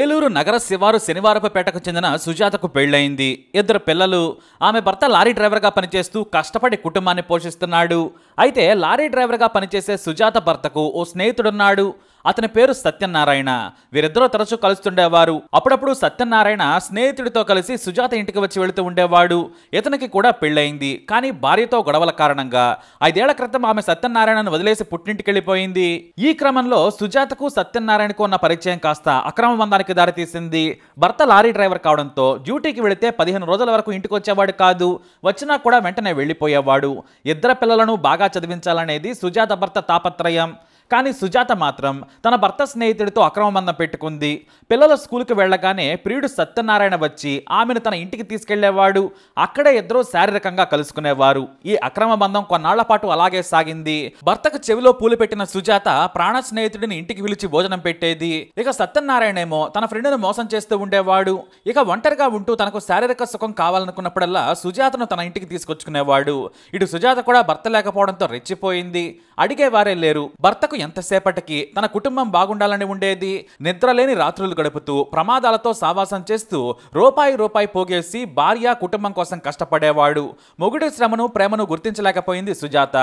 ఏలూరు నగర శివారు శనివారపుపేటకు చెందిన సుజాతకు పెళ్లైంది ఇద్దరు పిల్లలు ఆమె భర్త లారీ డ్రైవర్గా పనిచేస్తూ కష్టపడి కుటుంబాన్ని పోషిస్తున్నాడు అయితే లారీ డ్రైవర్గా పనిచేసే సుజాత భర్తకు ఓ స్నేహితుడున్నాడు అతని పేరు సత్యనారాయణ వీరిద్దరూ తరచూ కలుస్తుండేవారు అప్పుడప్పుడు సత్యనారాయణ స్నేహితుడితో కలిసి సుజాత ఇంటికి వచ్చి వెళుతూ ఉండేవాడు ఇతనికి కూడా పెళ్ళయింది కానీ భార్యతో గొడవల కారణంగా ఐదేళ్ల క్రితం ఆమె సత్యనారాయణను వదిలేసి పుట్టింటికి వెళ్ళిపోయింది ఈ క్రమంలో సుజాతకు సత్యనారాయణకు ఉన్న పరిచయం కాస్త అక్రమ బంధానికి దారితీసింది భర్త లారీ డ్రైవర్ కావడంతో డ్యూటీకి వెళితే పదిహేను రోజుల వరకు ఇంటికి వచ్చేవాడు కాదు వచ్చినా కూడా వెంటనే వెళ్ళిపోయేవాడు ఇద్దరు పిల్లలను బాగా చదివించాలనేది సుజాత భర్త తాపత్రయం కానీ సుజాత మాత్రం తన భర్త స్నేహితుడితో అక్రమబంధం పెట్టుకుంది పిల్లల స్కూల్కి వెళ్ళగానే ప్రియుడు సత్యనారాయణ వచ్చి ఆమెను తన ఇంటికి తీసుకెళ్లేవాడు అక్కడే ఇద్దరూ శారీరకంగా కలుసుకునేవారు ఈ అక్రమ బంధం కొన్నాళ్ల పాటు అలాగే సాగింది భర్తకు చెవిలో పూలు పెట్టిన సుజాత ప్రాణ స్నేహితుడిని ఇంటికి పిలిచి భోజనం పెట్టేది ఇక సత్యనారాయణ ఏమో తన ఫ్రెండ్ను మోసం చేస్తూ ఉండేవాడు ఇక ఒంటరిగా ఉంటూ తనకు శారీరక సుఖం కావాలనుకున్నప్పుడల్లా సుజాతను తన ఇంటికి తీసుకొచ్చుకునేవాడు ఇటు సుజాత కూడా భర్త లేకపోవడంతో రెచ్చిపోయింది అడిగేవారే లేరు భర్తకు ఎంతసేపటికి తన కుటుంబం బాగుండాలని ఉండేది నిద్రలేని రాత్రులు గడుపుతూ ప్రమాదాలతో సావాసం చేస్తూ రూపాయి రూపాయి పోగేసి భార్య కుటుంబం కోసం కష్టపడేవాడు మొగుడి శ్రమను ప్రేమను గుర్తించలేకపోయింది సుజాత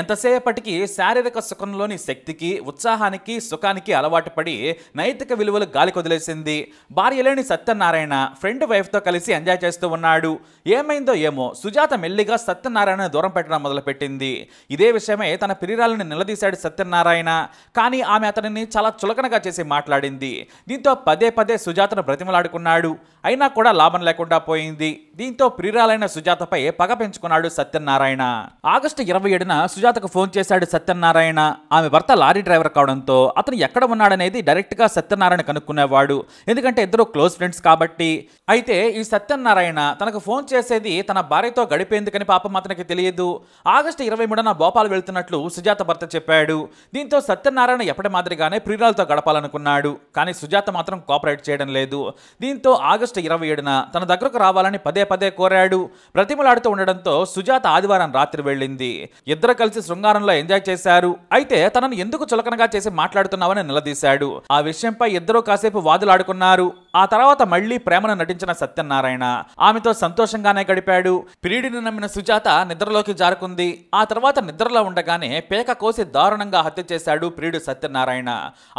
ఎంతసేపటికి శారీరక సుఖంలోని శక్తికి ఉత్సాహానికి సుఖానికి అలవాటు పడి నైతిక విలువలు గాలి కొదిలేసింది భార్య లేని సత్యనారాయణ ఫ్రెండ్ వైఫ్తో కలిసి ఎంజాయ్ చేస్తూ ఉన్నాడు ఏమైందో ఏమో సుజాత మెల్లిగా సత్యనారాయణ దూరం పెట్టడం మొదలుపెట్టింది ఇదే విషయమే తన పిరిరాలను నిలదీశాడు సత్యనారాయణ ఆయన కానీ ఆమె అతనిని చాలా చులకనగా చేసి మాట్లాడింది దీంతో పదే పదే సుజాతను బ్రతిమలాడుకున్నాడు అయినా కూడా లాభం లేకుండా పోయింది దీంతో ప్రియురాలైన సుజాతపై పగ పెంచుకున్నాడు సత్యనారాయణ ఆగస్టు ఇరవై ఏడున సుజాతకు ఫోన్ చేశాడు సత్యనారాయణ ఆమె భర్త లారీ డ్రైవర్ కావడంతో అతను ఎక్కడ ఉన్నాడనేది డైరెక్ట్ గా సత్యనారాయణ కనుక్కునేవాడు ఎందుకంటే ఇద్దరు క్లోజ్ ఫ్రెండ్స్ కాబట్టి అయితే ఈ సత్యనారాయణ తనకు ఫోన్ చేసేది తన భార్యతో గడిపేందుకని పాపం అతనికి తెలియదు ఆగస్టు ఇరవై మూడున భోపాల్ వెళ్తున్నట్లు సుజాత భర్త చెప్పాడు దీంతో దీంతో సత్యనారాయణ ఎప్పటి మాదిరిగానే ప్రియురాలతో గడపాలనుకున్నాడు కానీ సుజాత మాత్రం కోఆపరేట్ చేయడం లేదు దీంతో ఆగస్టు ఇరవై ఏడున తన దగ్గరకు రావాలని పదే పదే కోరాడు ప్రతిమలాడుతూ ఉండడంతో సుజాత ఆదివారం రాత్రి వెళ్ళింది ఇద్దరు కలిసి శృంగారంలో ఎంజాయ్ చేశారు అయితే తనను ఎందుకు చులకనగా చేసి మాట్లాడుతున్నావని నిలదీశాడు ఆ విషయంపై ఇద్దరూ కాసేపు వాదులాడుకున్నారు ఆ తర్వాత మళ్లీ ప్రేమను నటించిన సత్యనారాయణ ఆమెతో సంతోషంగానే గడిపాడు పిరీడిని నమ్మిన సుజాత నిద్రలోకి జారుకుంది ఆ తర్వాత నిద్రలో ఉండగానే పేక కోసి దారుణంగా హత్య చేశాడు ప్రియుడు సత్యనారాయణ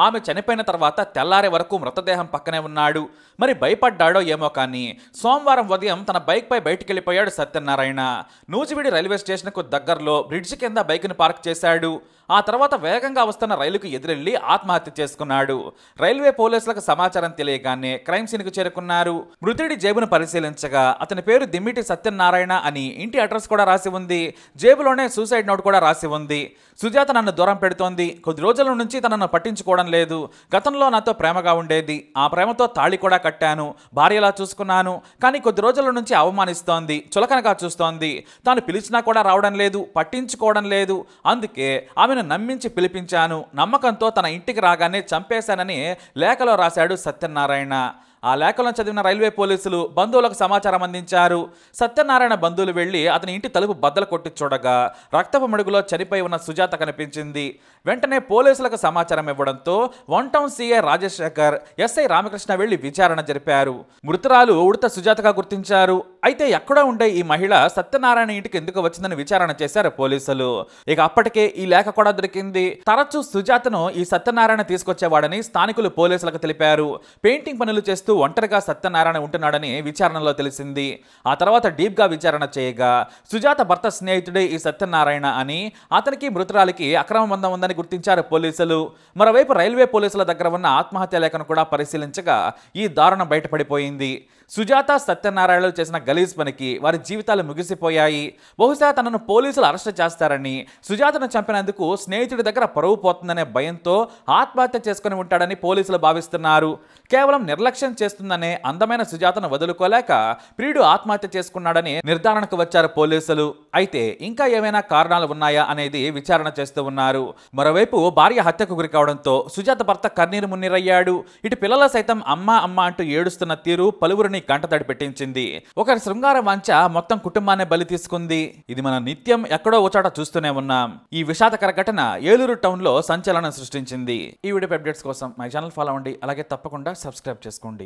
ఆమె చనిపోయిన తర్వాత తెల్లారే వరకు మృతదేహం పక్కనే ఉన్నాడు మరి భయపడ్డాడో ఏమో కానీ సోమవారం ఉదయం తన బైక్పై బయటికి వెళ్ళిపోయాడు సత్యనారాయణ నూజివిడి రైల్వే స్టేషన్కు దగ్గరలో బ్రిడ్జ్ కింద బైక్ను పార్క్ చేశాడు ఆ తర్వాత వేగంగా వస్తున్న రైలుకు ఎదురెళ్లి ఆత్మహత్య చేసుకున్నాడు రైల్వే పోలీసులకు సమాచారం తెలియగానే క్రైమ్ సీన్కు చేరుకున్నారు మృతుడి జేబును పరిశీలించగా అతని పేరు దిమ్మిటి సత్యనారాయణ అని ఇంటి అడ్రస్ కూడా రాసి ఉంది జేబులోనే సూసైడ్ నోట్ కూడా రాసి ఉంది సుజాత నన్ను దూరం పెడుతోంది కొద్ది రోజుల నుంచి తనను పట్టించుకోవడం లేదు గతంలో నాతో ప్రేమగా ఉండేది ఆ ప్రేమతో తాళి కూడా కట్టాను భార్యలా చూసుకున్నాను కానీ కొద్ది రోజుల నుంచి అవమానిస్తోంది చులకనగా చూస్తోంది తాను పిలిచినా కూడా రావడం లేదు పట్టించుకోవడం లేదు అందుకే ఆమె ఆమెను నమ్మించి పిలిపించాను నమ్మకంతో తన ఇంటికి రాగానే చంపేశానని లేఖలో రాశాడు సత్యనారాయణ ఆ లేఖలను చదివిన రైల్వే పోలీసులు బంధువులకు సమాచారం అందించారు సత్యనారాయణ బంధువులు వెళ్లి అతని ఇంటి తలుపు బద్దలు కొట్టి చూడగా రక్తపు మడుగులో చనిపోయి ఉన్న సుజాత కనిపించింది వెంటనే పోలీసులకు సమాచారం ఇవ్వడంతో one town CA Rajasekhar SI Ramakrishna వెళ్లి విచారణ జరిపారు మృతురాలు ఉడత సుజాతగా గుర్తించారు అయితే ఎక్కడో ఉండే ఈ మహిళ సత్యనారాయణ ఇంటికి ఎందుకు వచ్చిందని విచారణ చేశారు పోలీసులు ఇక అప్పటికే ఈ లేఖ కూడా దొరికింది తరచూ సుజాతను ఈ సత్యనారాయణ తీసుకొచ్చేవాడని స్థానికులు పోలీసులకు తెలిపారు పెయింటింగ్ పనులు చేస్తూ ఒంటరిగా సత్యనారాయణ ఉంటున్నాడని విచారణలో తెలిసింది ఆ తర్వాత డీప్గా విచారణ చేయగా సుజాత భర్త స్నేహితుడే ఈ సత్యనారాయణ అని అతనికి మృతురాలికి అక్రమ బంధం ఉందని గుర్తించారు పోలీసులు మరోవైపు రైల్వే పోలీసుల దగ్గర ఉన్న ఆత్మహత్య లేఖను కూడా పరిశీలించగా ఈ దారుణం బయటపడిపోయింది సుజాత సత్యనారాయణలు చేసిన గలీజ్ పనికి వారి జీవితాలు ముగిసిపోయాయి బహుశా తనను పోలీసులు అరెస్ట్ చేస్తారని సుజాతను చంపినందుకు స్నేహితుడి దగ్గర పరువు పోతుందనే భయంతో ఆత్మహత్య చేసుకుని ఉంటాడని పోలీసులు భావిస్తున్నారు కేవలం నిర్లక్ష్యం చేస్తుందనే అందమైన సుజాతను వదులుకోలేక ప్రియుడు ఆత్మహత్య చేసుకున్నాడని నిర్ధారణకు వచ్చారు పోలీసులు అయితే ఇంకా ఏమైనా కారణాలు ఉన్నాయా అనేది విచారణ చేస్తూ ఉన్నారు మరోవైపు భార్య హత్యకు గురికావడంతో సుజాత భర్త కన్నీరు మున్నీరయ్యాడు ఇటు పిల్లల సైతం అమ్మ అమ్మ అంటూ ఏడుస్తున్న తీరు పలువురిని కంటతడి పెట్టించింది ఒకరి శృంగార వంచ మొత్తం కుటుంబాన్ని బలి తీసుకుంది ఇది మన నిత్యం ఎక్కడో ఒకచాట చూస్తూనే ఉన్నాం ఈ విషాదకర ఘటన ఏలూరు టౌన్ లో సంచలనం సృష్టించింది ఈ వీడియో అప్డేట్స్ కోసం మై ఛానల్ ఫాలో అవ్వండి అలాగే తప్పకుండా సబ్స్క్రైబ్ చేసుకోండి